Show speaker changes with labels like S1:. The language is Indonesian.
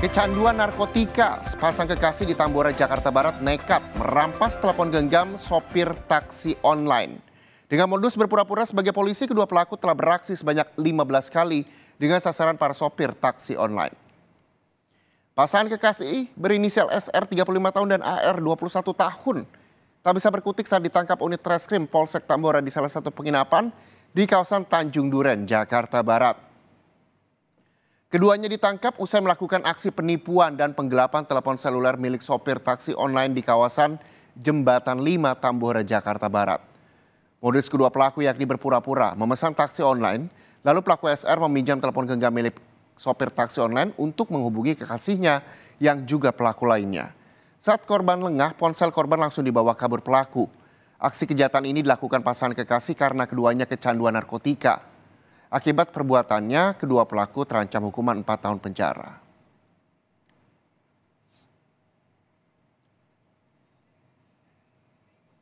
S1: Kecanduan narkotika, sepasang kekasih di Tambora, Jakarta Barat nekat merampas telepon genggam sopir taksi online. Dengan modus berpura-pura sebagai polisi, kedua pelaku telah beraksi sebanyak 15 kali dengan sasaran para sopir taksi online. Pasangan kekasih berinisial SR 35 tahun dan AR 21 tahun tak bisa berkutik saat ditangkap unit reskrim Polsek Tambora di salah satu penginapan di kawasan Tanjung Duren, Jakarta Barat. Keduanya ditangkap usai melakukan aksi penipuan dan penggelapan telepon seluler milik sopir taksi online di kawasan Jembatan 5 Tambora, Jakarta Barat. Modus kedua pelaku yakni berpura-pura memesan taksi online, lalu pelaku SR meminjam telepon genggam milik sopir taksi online untuk menghubungi kekasihnya yang juga pelaku lainnya. Saat korban lengah, ponsel korban langsung dibawa kabur pelaku. Aksi kejahatan ini dilakukan pasangan kekasih karena keduanya kecanduan narkotika. Akibat perbuatannya, kedua pelaku terancam hukuman 4 tahun penjara.